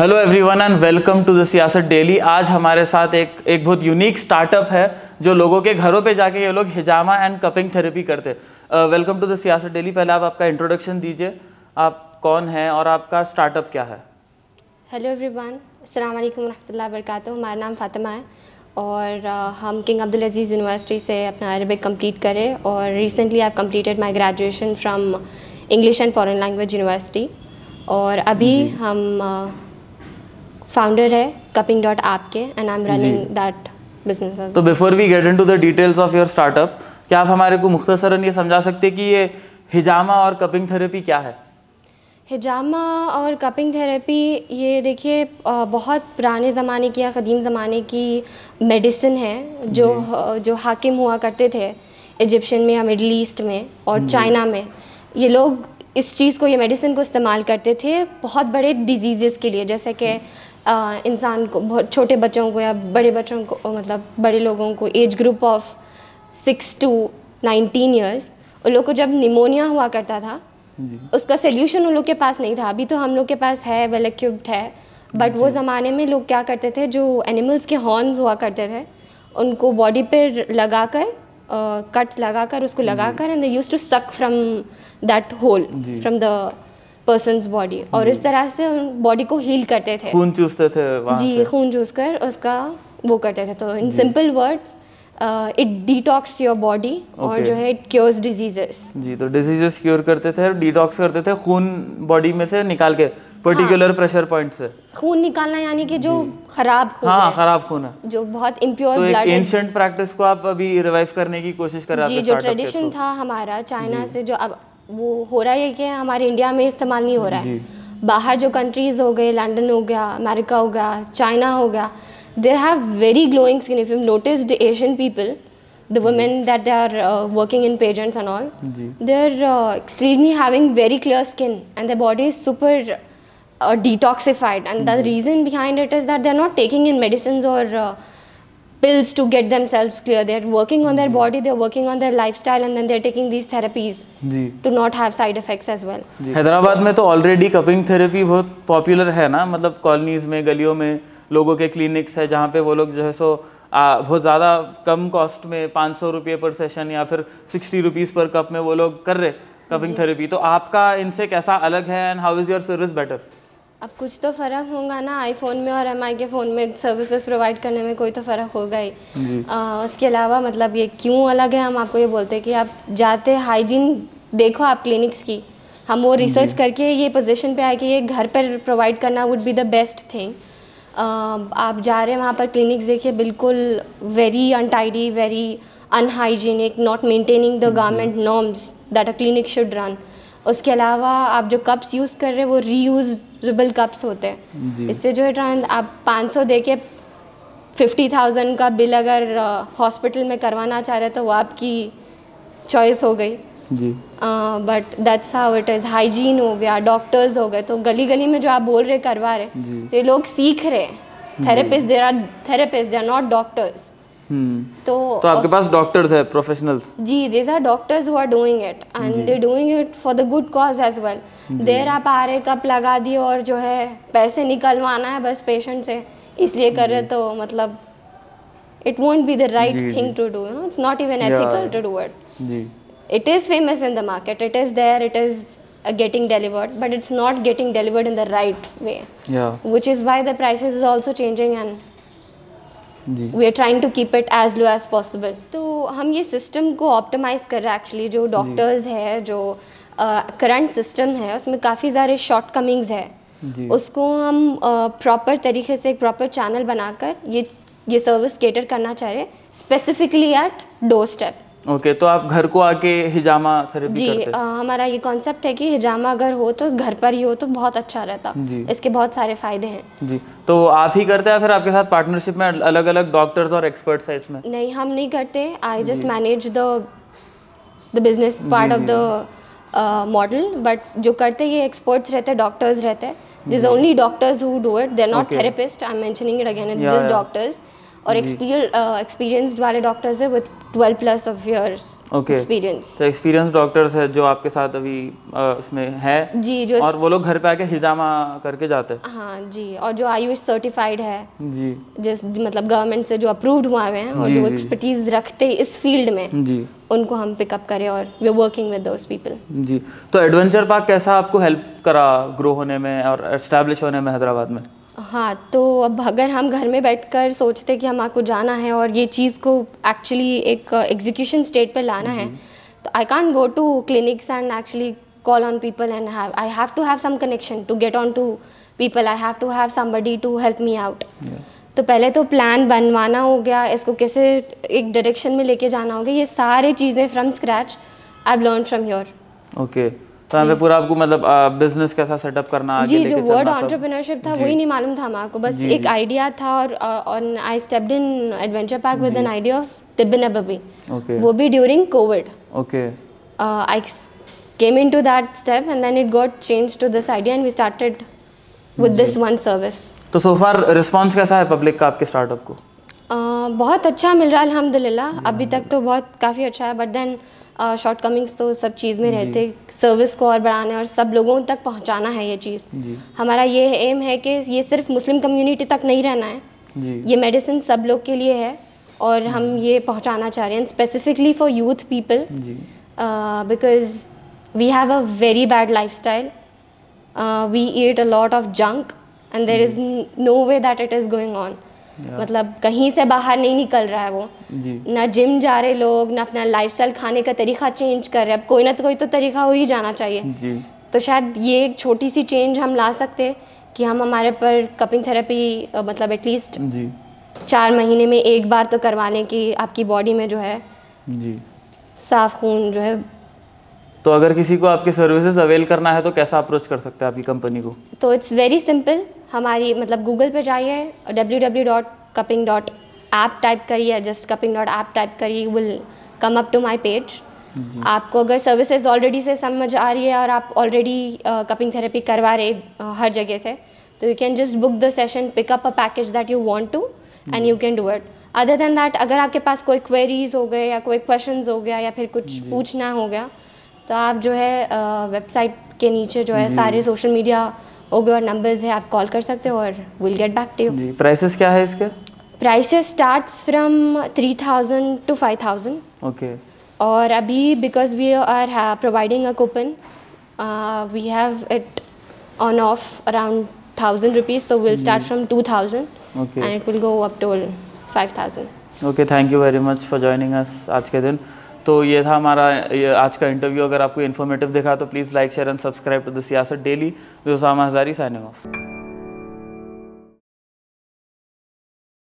Hello everyone and welcome to the Siasat daily आज हमारे साथ एक एक बहुत यूनिक स्टार्टअप है जो लोगों के घरों पे जाके ये लोग हिजामा एंड कपिंग थेरेपी करते हैं welcome to the Siasat daily पहले आप आपका इंट्रोडक्शन दीजिए आप कौन हैं और आपका स्टार्टअप क्या है हेलो एवरीवन अस्सलाम वालेकुम रहमतुल्लाहि बरकातहू हमारा नाम फातिमा है और uh, हम किंग अब्दुल अजीज़ यूनिवर्सिटी से अपना अरबिक कंप्लीट करें और recently I completed my graduation from English and foreign language university और अभी हम uh, फाउंडर है कपिंग डॉट ऐप के and I am running that business तो before we get into the details of your startup क्या आप हमारे को मुख्तसरन ये समझा सकते हैं कि ये हिजामा और कपिंग थेरेपी क्या है हिजामा और कपिंग थेरेपी ये देखिए बहुत पुराने ज़माने की या कदीम ज़माने की मेडिसिन है जो जो हाकिम हुआ करते थे इजिप्शन में या मिडल ईस्ट में और चाइना में ये लोग इस चीज़ को ये मेडिसिन को इस्तेमाल करते थे बहुत बड़े डिजीज़ के लिए जैसे कि इंसान को बहुत छोटे बच्चों को या बड़े बच्चों को मतलब बड़े लोगों को age group of six to nineteen years उन लोग को जब निमोनिया हुआ करता था उसका सोल्यूशन उन लोग के पास नहीं था अभी तो हम लोग के पास है वेल है बट वो ज़माने में लोग क्या करते थे जो एनिमल्स के हॉर्नस हुआ करते थे उनको बॉडी पर लगा कर कट्स लगा कर उसको लगा कर and use to suck from that hole from the person body और इस तरह से बॉडी को हील करते थे खून चूसते थे जी खून चूस कर उसका वो करते थे तो in simple words it detox your body और जो है इट क्योर्स डिजीजेस जी तो डिजीजेस क्योर करते थे डिटॉक्स करते थे खून बॉडी में से निकाल के पर्टिकुलर प्रेशर पॉइंट से खून निकालना यानी कि जो खराब खून हाँ है खराब खून है जो बहुत इम्प्योर तो एंशंट प्रैक्टिस को आप अभी रिवाइव करने की कोशिश कर रहे जी जो ट्रेडिशन तो। था हमारा चाइना से जो अब वो हो रहा है कि हमारे इंडिया में इस्तेमाल नहीं हो रहा है बाहर जो कंट्रीज़ हो गए लंडन हो गया अमेरिका हो गया चाइना हो गया they have very glowing skin if you notice Asian people the women that they are working in pageants and all they are extremely having very clear skin and the body is super uh, detoxified and mm -hmm. the reason behind it is that they're not taking in medicines or uh, pills to get themselves clear they're working on their body they're working on their lifestyle and then they're taking these therapies जी. to not have side effects as well Hyderabad में तो already cupping therapy बहुत popular है ना मतलब colonies में गलियों में लोगों के क्लिनिक्स है जहाँ पे वो लोग जो है सो आ, बहुत ज़्यादा कम कॉस्ट में पाँच सौ रुपये पर सेशन या फिर सिक्सटी रुपीज़ पर कप में वो लोग कर रहे कपिंग थेरेपी तो आपका इनसे कैसा अलग है and how is your service better अब कुछ तो फ़र्क होगा ना आईफोन में और एम के फ़ोन में सर्विसेज प्रोवाइड करने में कोई तो फ़र्क होगा ही आ, उसके अलावा मतलब ये क्यों अलग है हम आपको ये बोलते हैं कि आप जाते हाइजीन देखो आप क्लिनिक्स की हम वो रिसर्च करके ये पोजीशन पे आए कि ये घर पर प्रोवाइड करना would be the best thing आप जा रहे हैं वहाँ पर क्लिनिक्स देखिए बिल्कुल very untidy very unhygienic not maintaining the garment norms that a clinic should run उसके अलावा आप जो कप्स यूज़ कर रहे हैं वो रीयूजल कप्स होते हैं इससे जो है आप 500 दे के फिफ्टी थाउजेंड का बिल अगर हॉस्पिटल में करवाना चाह रहे हैं तो वो आपकी चॉइस हो गई but that's how it is hygiene हो गया डॉक्टर्स हो गए तो गली गली में जो आप बोल रहे करवा रहे तो ये लोग सीख रहे हैं therapist there are therapist they are not doctors hmm. तो तो आपके पास डॉक्टर्स हैं प्रोफेशनल्स जी there are doctors who are doing it and they doing it for the good cause as well there आप आ रहे कप लगा दिए और जो है पैसे निकलवाना है बस पेशेंट से इसलिए कर रहे तो मतलब it won't be the right thing to do it's not even ethical to do it जी it is famous in the market it is there it is getting delivered but it's not getting delivered in the right way yeah which is why the prices is also changing and we are trying to keep it as low as possible तो हम ये system को optimise कर रहे हैं actually जो doctors है जो करंट uh, सिस्टम है उसमें काफ़ी सारे शॉर्ट कमिंग्स है उसको हम प्रॉपर uh, तरीके से एक प्रॉपर चैनल बनाकर ये ये सर्विस केटर करना चाह रहे specifically at doorstep okay तो आप घर को आके हिजामा थेरेपी जी करते? आ, हमारा ये कॉन्सेप्ट है कि हिजामा अगर हो तो घर पर ही हो तो बहुत अच्छा रहता जी इसके बहुत सारे फायदे हैं जी तो आप ही करते हैं फिर आपके साथ पार्टनरशिप में अलग अलग डॉक्टर्स और एक्सपर्ट्स हैं इसमें नहीं हम नहीं करते I just manage the the business part of the model but जो करते ये एक्सपर्ट्स रहते डॉक्टर्स रहते हैं this only doctors who do it they're not okay. therapists i'm mentioning it again it's yeah, just yeah. और experienced uh, वाले doctors है with 12 plus of years experience तो एक्सपीरियंस डॉक्टर्स है जो आपके साथ अभी आ, uh, इसमें है जी जो और वो लोग घर पे आके हिजामा करके जाते हैं हाँ जी और जो आयुष सर्टिफाइड है जी जिस मतलब गवर्नमेंट से जो अप्रूव्ड हुआ हुए हैं और जो एक्सपर्टीज रखते इस फील्ड में जी उनको हम पिकअप करें और we working with those people जी तो एडवेंचर पार्क कैसा आपको हेल्प करा ग्रो होने में और एस्टैब्लिश होने में हैदराबाद में हाँ तो अब अगर हम घर में बैठकर सोचते कि हम आपको जाना है और ये चीज़ को एक्चुअली एक एग्जीक्यूशन स्टेट पे लाना है हम्म। तो I can't go to clinics and actually call on people and have I have to have some connection to get on to people I have to have somebody to help me out तो पहले तो plan बनवाना हो गया इसको कैसे एक direction में लेके जाना हो गया ये सारे चीज़ें from scratch I learn from your okay तो हमें पूरा आपको मतलब बिजनेस कैसा सेटअप करना आगे जी जो वर्ड ऑन्टरप्रीनरशिप था वही नहीं मालूम था हमारे बस एक आइडिया था और I step in adventure park with an idea of तिब्बन अबी वो भी during COVID okay I came in to that step and then it got change to this idea and we started with this one service तो so फार response कैसा है public का आपके startup को बहुत अच्छा मिल रहा है अलहमदिल्ला अभी तक तो बहुत काफ़ी अच्छा है बट देन शॉर्ट कमिंग्स तो सब चीज़ में रहते सर्विस को और बढ़ाना और सब लोगों तक पहुंचाना है ये चीज़ हमारा ये एम है कि ये सिर्फ मुस्लिम कम्युनिटी तक नहीं रहना है ये मेडिसिन सब लोग के लिए है और हम ये पहुंचाना चाह रहे हैं specifically for youth people because we have a very bad lifestyle we eat a lot of junk and there is no way that it is going on मतलब कहीं से बाहर नहीं निकल रहा है वो ना जिम जा रहे लोग ना अपना लाइफस्टाइल खाने का तरीका चेंज कर रहे अब कोई ना तो कोई तो तरीका हो ही जाना चाहिए तो शायद ये एक छोटी सी चेंज हम ला सकते कि हम हमारे पर कपिंग थेरेपी मतलब एटलीस्ट चार महीने में एक बार तो करवा लें कि आपकी बॉडी में जो है जी साफ खून जो है तो अगर किसी को आपके सर्विसेज अवेल करना है तो कैसा अप्रोच कर सकते हैं आपकी कंपनी को तो इट्स वेरी सिंपल हमारी मतलब गूगल पे जाइए W W dot cupping dot app type करिए just cupping dot app type करिए will come up to my page आपको अगर सर्विसेज ऑलरेडी से समझ आ रही है और आप ऑलरेडी कपिंग थेरेपी करवा रहे uh, हर जगह से तो you can just book the session pick up a package that you want to and you can do it other than that अगर आपके पास कोई क्वेरीज हो गए या कोई क्वेश्चन हो गया या फिर कुछ पूछना हो गया तो आप जो है वेबसाइट uh, के नीचे जो है सारे सोशल मीडिया ओगोर oh, नंबर्स है आप कॉल कर सकते हो और will get back to you prices क्या है इसके prices starts from 3000 to 5000 okay और अभी because we are providing a coupon we have it on off around 1000 rupees तो will start from 2000 okay and it will go up to 5000 okay thank you very much for joining us आज के दिन तो ये था हमारा ये आज का इंटरव्यू अगर आपको इन्फॉर्मेटिव दिखा तो please like share and subscribe to the Siasat Daily जो सामा हज़ारी साइनिंग ऑफ